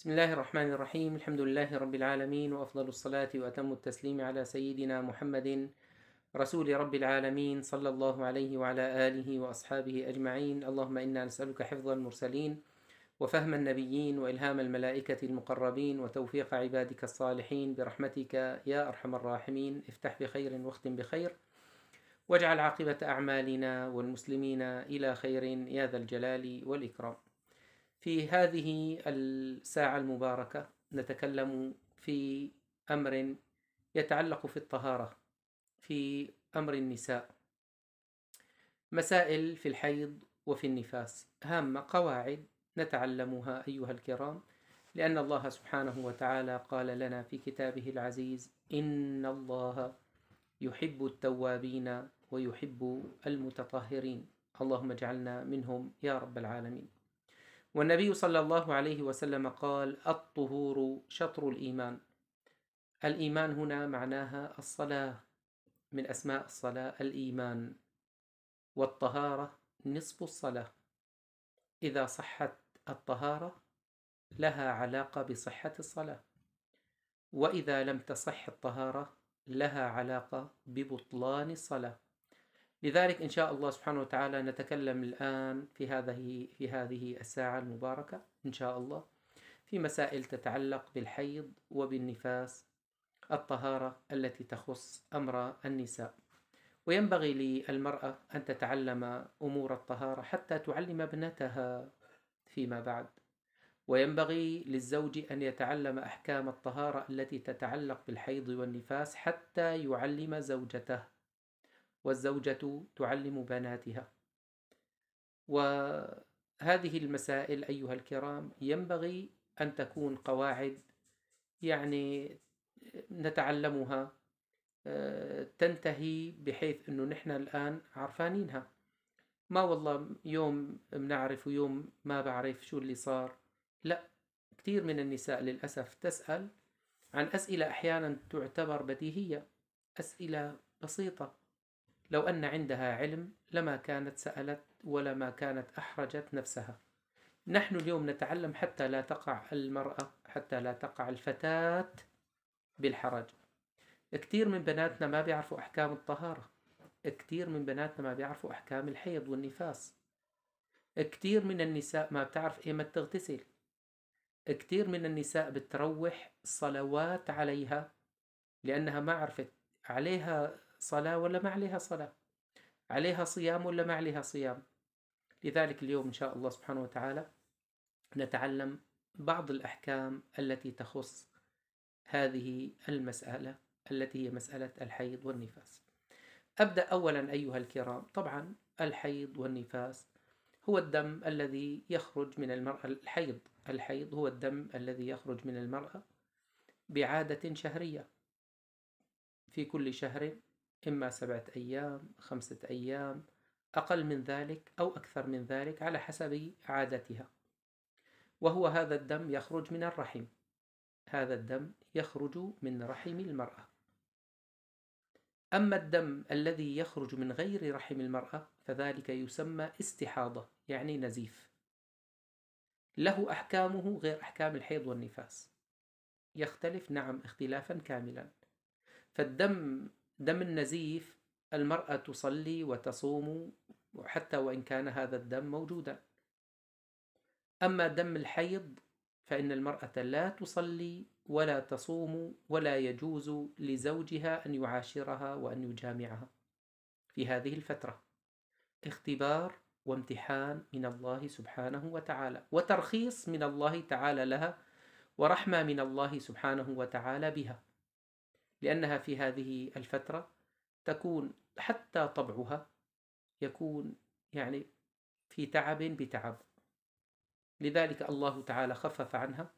بسم الله الرحمن الرحيم الحمد لله رب العالمين وافضل الصلاه واتم التسليم على سيدنا محمد رسول رب العالمين صلى الله عليه وعلى اله واصحابه اجمعين اللهم انا نسالك حفظ المرسلين وفهم النبيين والهام الملائكه المقربين وتوفيق عبادك الصالحين برحمتك يا ارحم الراحمين افتح بخير واختم بخير واجعل عاقبه اعمالنا والمسلمين الى خير يا ذا الجلال والاكرام في هذه الساعة المباركة نتكلم في أمر يتعلق في الطهارة في أمر النساء مسائل في الحيض وفي النفاس هامة قواعد نتعلمها أيها الكرام لأن الله سبحانه وتعالى قال لنا في كتابه العزيز إن الله يحب التوابين ويحب المتطهرين اللهم اجعلنا منهم يا رب العالمين والنبي صلى الله عليه وسلم قال الطهور شطر الإيمان الإيمان هنا معناها الصلاة من أسماء الصلاة الإيمان والطهارة نصف الصلاة إذا صحت الطهارة لها علاقة بصحة الصلاة وإذا لم تصح الطهارة لها علاقة ببطلان الصلاة لذلك إن شاء الله سبحانه وتعالى نتكلم الآن في هذه في هذه الساعة المباركة إن شاء الله في مسائل تتعلق بالحيض وبالنفاس الطهارة التي تخص أمر النساء وينبغي للمرأة أن تتعلم أمور الطهارة حتى تعلم ابنتها فيما بعد وينبغي للزوج أن يتعلم أحكام الطهارة التي تتعلق بالحيض والنفاس حتى يعلم زوجته والزوجة تعلم بناتها وهذه المسائل أيها الكرام ينبغي أن تكون قواعد يعني نتعلمها آه، تنتهي بحيث أنه نحن الآن عرفانينها ما والله يوم بنعرف ويوم ما بعرف شو اللي صار لا كثير من النساء للأسف تسأل عن أسئلة أحيانا تعتبر بديهية أسئلة بسيطة لو أن عندها علم لما كانت سألت ولما كانت أحرجت نفسها نحن اليوم نتعلم حتى لا تقع المرأة حتى لا تقع الفتاة بالحرج كثير من بناتنا ما بيعرفوا أحكام الطهارة كثير من بناتنا ما بيعرفوا أحكام الحيض والنفاس كثير من النساء ما بتعرف ما تغتسل كثير من النساء بتروح صلوات عليها لأنها ما عرفت عليها صلاة ولا ما عليها صلاة عليها صيام ولا ما عليها صيام لذلك اليوم إن شاء الله سبحانه وتعالى نتعلم بعض الأحكام التي تخص هذه المسألة التي هي مسألة الحيض والنفاس أبدأ أولا أيها الكرام طبعا الحيض والنفاس هو الدم الذي يخرج من المرأة الحيض الحيض هو الدم الذي يخرج من المرأة بعادة شهرية في كل شهر إما سبعة أيام خمسة أيام أقل من ذلك أو أكثر من ذلك على حسب عادتها وهو هذا الدم يخرج من الرحم هذا الدم يخرج من رحم المرأة أما الدم الذي يخرج من غير رحم المرأة فذلك يسمى استحاضة يعني نزيف له أحكامه غير أحكام الحيض والنفاس يختلف نعم اختلافا كاملا فالدم دم النزيف المرأة تصلي وتصوم حتى وإن كان هذا الدم موجودا أما دم الحيض فإن المرأة لا تصلي ولا تصوم ولا يجوز لزوجها أن يعاشرها وأن يجامعها في هذه الفترة اختبار وامتحان من الله سبحانه وتعالى وترخيص من الله تعالى لها ورحمة من الله سبحانه وتعالى بها لأنها في هذه الفترة تكون حتى طبعها يكون يعني في تعب بتعب لذلك الله تعالى خفف عنها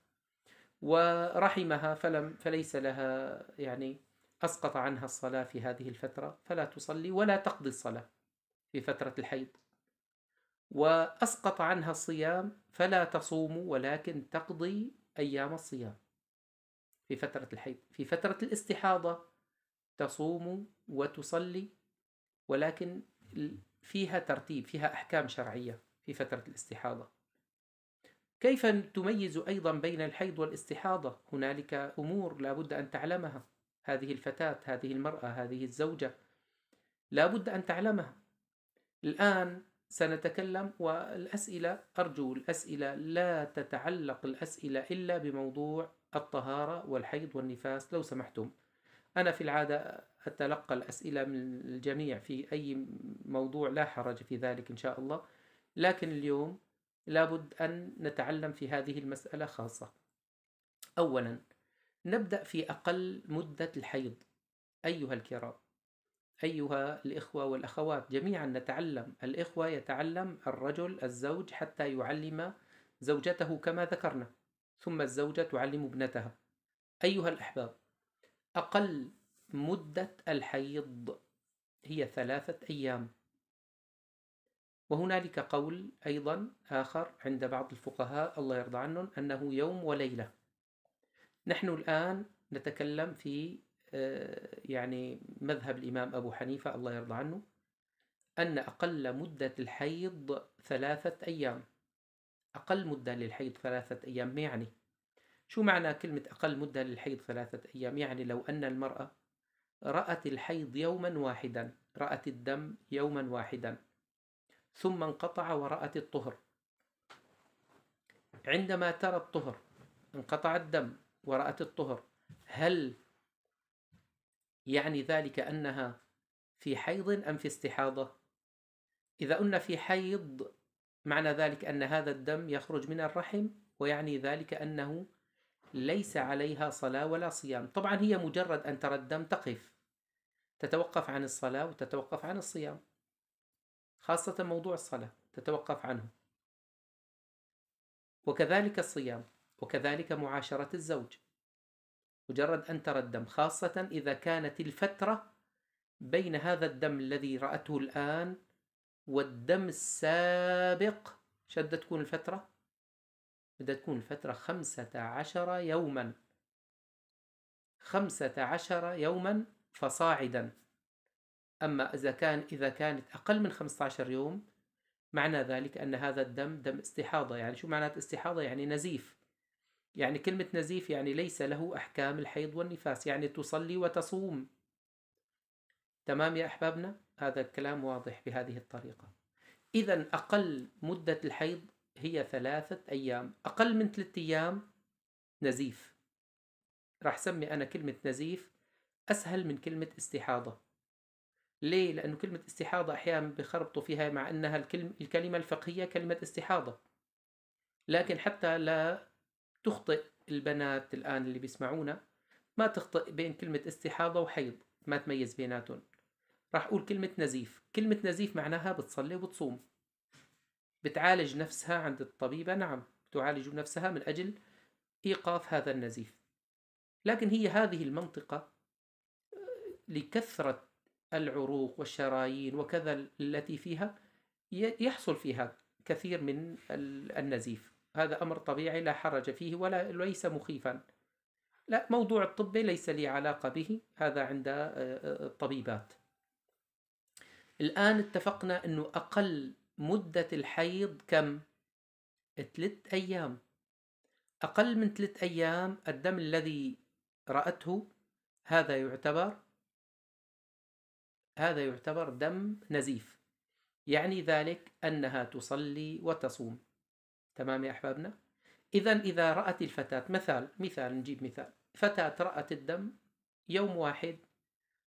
ورحمها فلم فليس لها يعني أسقط عنها الصلاة في هذه الفترة فلا تصلي ولا تقضي الصلاة في فترة الحيض وأسقط عنها الصيام فلا تصوم ولكن تقضي أيام الصيام في فترة الحيض في فترة الاستحاضة تصوم وتصلي ولكن فيها ترتيب فيها أحكام شرعية في فترة الاستحاضة كيف تميز أيضا بين الحيض والاستحاضة هنالك أمور لا بد أن تعلمها هذه الفتاة هذه المرأة هذه الزوجة لا بد أن تعلمها الآن سنتكلم والأسئلة أرجو الأسئلة لا تتعلق الأسئلة إلا بموضوع الطهارة والحيض والنفاس لو سمحتم أنا في العادة أتلقى الأسئلة من الجميع في أي موضوع لا حرج في ذلك إن شاء الله لكن اليوم لابد أن نتعلم في هذه المسألة خاصة أولا نبدأ في أقل مدة الحيض أيها الكرام أيها الإخوة والأخوات جميعا نتعلم الإخوة يتعلم الرجل الزوج حتى يعلم زوجته كما ذكرنا ثم الزوجة تعلم ابنتها أيها الأحباب أقل مدة الحيض هي ثلاثة أيام وهنالك قول أيضا آخر عند بعض الفقهاء الله يرضى عنهم أنه يوم وليلة نحن الآن نتكلم في آه، يعني مذهب الإمام أبو حنيفة الله يرضى عنه أن أقل مدة الحيض ثلاثة أيام أقل مدة للحيض ثلاثة أيام ما يعني شو معنى كلمة أقل مدة للحيض ثلاثة أيام يعني لو أن المرأة رأت الحيض يوما واحدا رأت الدم يوما واحدا ثم انقطع ورأت الطهر عندما ترى الطهر انقطع الدم ورأت الطهر هل يعني ذلك أنها في حيض أم في استحاضة؟ إذا قلنا في حيض معنى ذلك أن هذا الدم يخرج من الرحم ويعني ذلك أنه ليس عليها صلاة ولا صيام طبعا هي مجرد أن ترى الدم تقف تتوقف عن الصلاة وتتوقف عن الصيام خاصة موضوع الصلاة تتوقف عنه وكذلك الصيام وكذلك معاشرة الزوج مجرد أن ترى الدم خاصة إذا كانت الفترة بين هذا الدم الذي رأته الآن والدم السابق شد تكون الفترة بدها تكون الفترة خمسة عشر يوما خمسة عشر يوما فصاعدا أما إذا كان إذا كانت أقل من خمسة عشر يوم معنى ذلك أن هذا الدم دم استحاضة يعني شو معنى استحاضة يعني نزيف يعني كلمة نزيف يعني ليس له أحكام الحيض والنفاس يعني تصلي وتصوم تمام يا أحبابنا هذا الكلام واضح بهذه الطريقة إذا أقل مدة الحيض هي ثلاثة أيام أقل من ثلاثة أيام نزيف راح سمي أنا كلمة نزيف أسهل من كلمة استحاضة ليه؟ لأنه كلمة استحاضة أحيانا بخربطوا فيها مع أنها الكلمة, الكلمة الفقهية كلمة استحاضة لكن حتى لا تخطئ البنات الآن اللي بيسمعونا ما تخطئ بين كلمة استحاضة وحيض ما تميز بيناتهم راح أقول كلمة نزيف كلمة نزيف معناها بتصلي وبتصوم بتعالج نفسها عند الطبيبة نعم تعالج نفسها من أجل إيقاف هذا النزيف لكن هي هذه المنطقة آه، لكثرة العروق والشرايين وكذا التي فيها يحصل فيها كثير من النزيف هذا أمر طبيعي لا حرج فيه ولا ليس مخيفا لا موضوع الطب ليس لي علاقة به هذا عند آه، آه، الطبيبات الآن اتفقنا أنه أقل مدة الحيض كم؟ ثلاث أيام أقل من ثلاث أيام الدم الذي رأته هذا يعتبر هذا يعتبر دم نزيف يعني ذلك أنها تصلي وتصوم تمام يا أحبابنا؟ إذا إذا رأت الفتاة مثال مثال نجيب مثال فتاة رأت الدم يوم واحد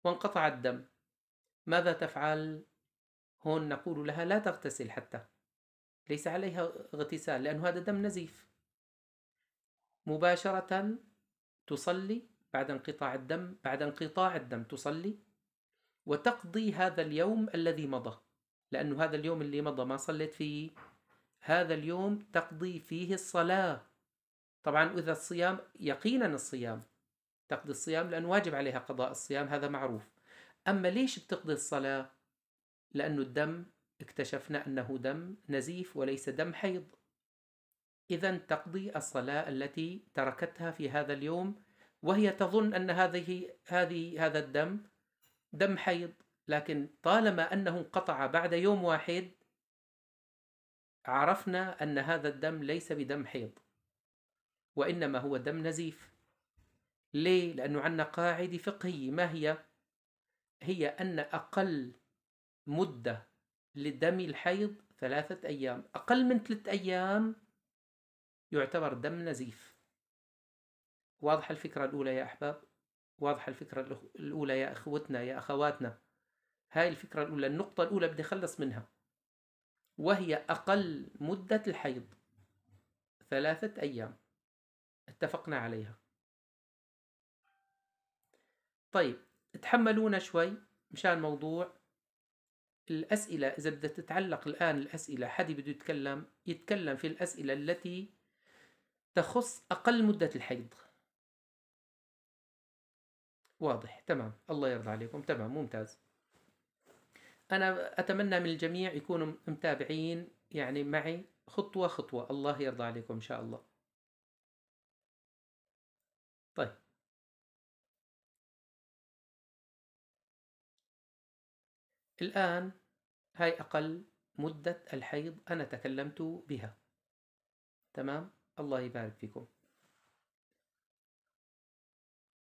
وانقطع الدم ماذا تفعل؟ هون نقول لها لا تغتسل حتى ليس عليها اغتسال لأنه هذا دم نزيف مباشرة تصلي بعد انقطاع الدم بعد انقطاع الدم تصلي وتقضي هذا اليوم الذي مضى لأنه هذا اليوم اللي مضى ما صليت فيه هذا اليوم تقضي فيه الصلاة طبعا إذا الصيام يقينا الصيام تقضي الصيام لأنه واجب عليها قضاء الصيام هذا معروف أما ليش بتقضي الصلاة؟ لأنه الدم اكتشفنا أنه دم نزيف وليس دم حيض إذا تقضي الصلاة التي تركتها في هذا اليوم وهي تظن أن هذه هذه هذا الدم دم حيض لكن طالما أنه انقطع بعد يوم واحد عرفنا أن هذا الدم ليس بدم حيض وإنما هو دم نزيف ليه؟ لأنه عندنا قاعدة فقهية ما هي؟ هي أن أقل مدة لدم الحيض ثلاثة أيام أقل من ثلاثة أيام يعتبر دم نزيف واضحة الفكرة الأولى يا أحباب واضحة الفكرة الأولى يا أخوتنا يا أخواتنا هاي الفكرة الأولى النقطة الأولى بدي أخلص منها وهي أقل مدة الحيض ثلاثة أيام اتفقنا عليها طيب تحملونا شوي مشان موضوع الأسئلة إذا بدها تتعلق الآن الأسئلة حد بده يتكلم يتكلم في الأسئلة التي تخص أقل مدة الحيض واضح تمام الله يرضى عليكم تمام ممتاز أنا أتمنى من الجميع يكونوا متابعين يعني معي خطوة خطوة الله يرضى عليكم إن شاء الله طيب الآن هاي أقل مدة الحيض أنا تكلمت بها تمام الله يبارك فيكم